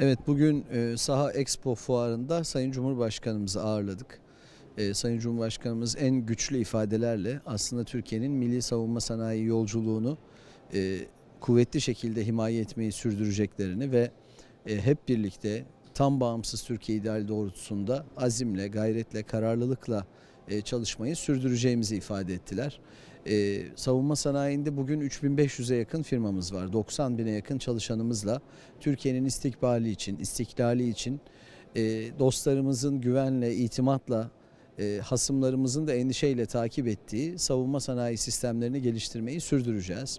Evet bugün e, Saha Expo fuarında Sayın Cumhurbaşkanımızı ağırladık. E, Sayın Cumhurbaşkanımız en güçlü ifadelerle aslında Türkiye'nin milli savunma sanayi yolculuğunu e, kuvvetli şekilde himaye etmeyi sürdüreceklerini ve e, hep birlikte tam bağımsız Türkiye ideali doğrultusunda azimle, gayretle, kararlılıkla e, çalışmayı sürdüreceğimizi ifade ettiler. Ee, savunma sanayinde bugün 3500'e yakın firmamız var. 90 bine yakın çalışanımızla Türkiye'nin istikbali için, istiklali için e, dostlarımızın güvenle, itimatla e, hasımlarımızın da endişeyle takip ettiği savunma sanayi sistemlerini geliştirmeyi sürdüreceğiz.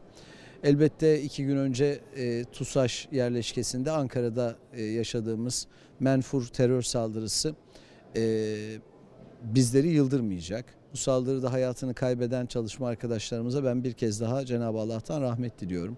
Elbette iki gün önce e, TUSAŞ yerleşkesinde Ankara'da e, yaşadığımız menfur terör saldırısı e, bizleri yıldırmayacak. Bu saldırıda hayatını kaybeden çalışma arkadaşlarımıza ben bir kez daha Cenab-ı Allah'tan rahmet diliyorum.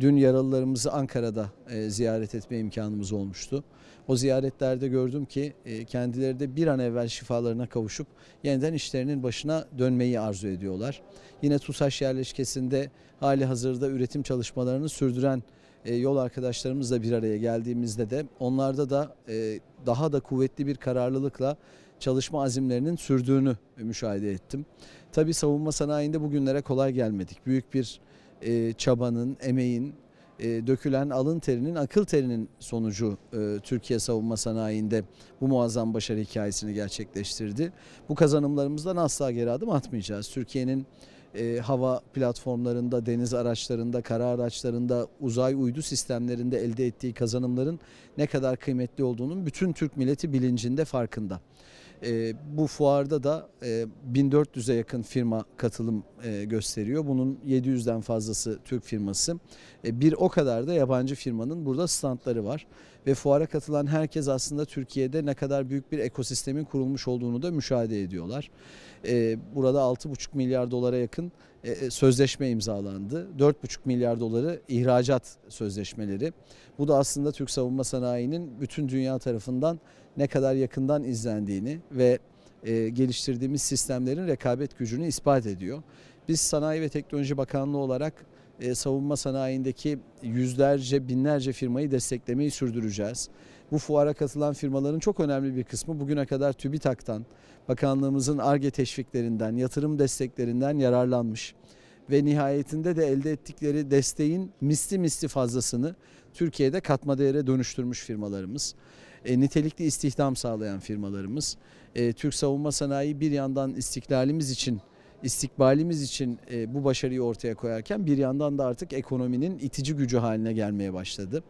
Dün yaralılarımızı Ankara'da e, ziyaret etme imkanımız olmuştu. O ziyaretlerde gördüm ki e, kendileri de bir an evvel şifalarına kavuşup yeniden işlerinin başına dönmeyi arzu ediyorlar. Yine TUSAŞ yerleşkesinde hali hazırda üretim çalışmalarını sürdüren e, yol arkadaşlarımızla bir araya geldiğimizde de onlarda da e, daha da kuvvetli bir kararlılıkla çalışma azimlerinin sürdüğünü müşahede ettim. Tabi savunma sanayinde bugünlere kolay gelmedik. Büyük bir e, çabanın, emeğin, dökülen alın terinin, akıl terinin sonucu Türkiye savunma sanayinde bu muazzam başarı hikayesini gerçekleştirdi. Bu kazanımlarımızdan asla geri adım atmayacağız. Türkiye'nin e, hava platformlarında, deniz araçlarında, kara araçlarında, uzay uydu sistemlerinde elde ettiği kazanımların ne kadar kıymetli olduğunun bütün Türk milleti bilincinde farkında. E, bu fuarda da e, 1400'e yakın firma katılım e, gösteriyor. Bunun 700'den fazlası Türk firması. E, bir o kadar da yabancı firmanın burada standları var. Ve fuara katılan herkes aslında Türkiye'de ne kadar büyük bir ekosistemin kurulmuş olduğunu da müşahede ediyorlar. E, burada 6,5 milyar dolara yakın e, e, sözleşme imzalandı. 4,5 milyar doları ihracat sözleşmeleri. Bu da aslında Türk savunma sanayinin bütün dünya tarafından ne kadar yakından izlendiğini ve e, geliştirdiğimiz sistemlerin rekabet gücünü ispat ediyor. Biz Sanayi ve Teknoloji Bakanlığı olarak e, savunma sanayindeki yüzlerce, binlerce firmayı desteklemeyi sürdüreceğiz. Bu fuara katılan firmaların çok önemli bir kısmı bugüne kadar TÜBİTAK'tan, bakanlığımızın ARGE teşviklerinden, yatırım desteklerinden yararlanmış. Ve nihayetinde de elde ettikleri desteğin misli misli fazlasını Türkiye'de katma değere dönüştürmüş firmalarımız e, nitelikli istihdam sağlayan firmalarımız. E, Türk savunma sanayi bir yandan istiklalimiz için istikbalimiz için e, bu başarıyı ortaya koyarken bir yandan da artık ekonominin itici gücü haline gelmeye başladı.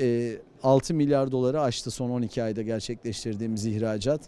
E, 6 milyar doları aştı son 12 ayda gerçekleştirdiğimiz ihracat.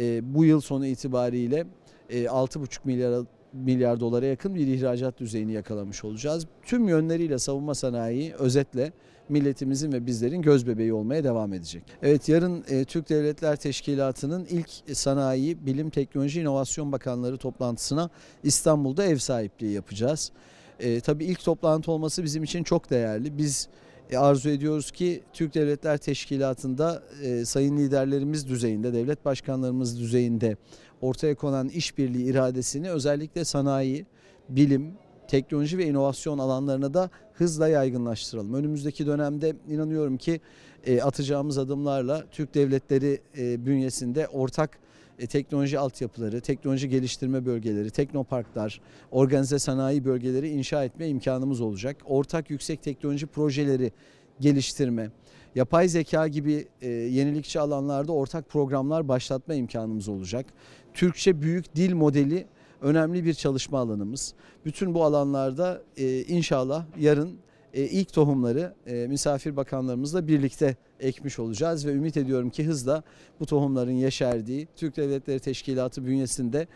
E, bu yıl sonu itibariyle 6,5 e, milyar milyar dolara yakın bir ihracat düzeyini yakalamış olacağız. Tüm yönleriyle savunma sanayi özetle milletimizin ve bizlerin göz bebeği olmaya devam edecek. Evet yarın e, Türk Devletler Teşkilatı'nın ilk sanayi, bilim, teknoloji, inovasyon bakanları toplantısına İstanbul'da ev sahipliği yapacağız. E, tabii ilk toplantı olması bizim için çok değerli. Biz e, arzu ediyoruz ki Türk Devletler Teşkilatı'nda e, sayın liderlerimiz düzeyinde, devlet başkanlarımız düzeyinde ortaya konan işbirliği iradesini özellikle sanayi, bilim, teknoloji ve inovasyon alanlarına da hızla yaygınlaştıralım. Önümüzdeki dönemde inanıyorum ki e, atacağımız adımlarla Türk devletleri e, bünyesinde ortak e, teknoloji altyapıları, teknoloji geliştirme bölgeleri, teknoparklar, organize sanayi bölgeleri inşa etme imkanımız olacak. Ortak yüksek teknoloji projeleri geliştirme, yapay zeka gibi e, yenilikçi alanlarda ortak programlar başlatma imkanımız olacak. Türkçe büyük dil modeli önemli bir çalışma alanımız. Bütün bu alanlarda e, inşallah yarın e, ilk tohumları e, misafir bakanlarımızla birlikte ekmiş olacağız ve ümit ediyorum ki hızla bu tohumların yeşerdiği Türk Devletleri Teşkilatı bünyesinde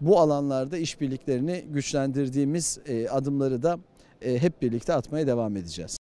bu alanlarda işbirliklerini güçlendirdiğimiz e, adımları da e, hep birlikte atmaya devam edeceğiz.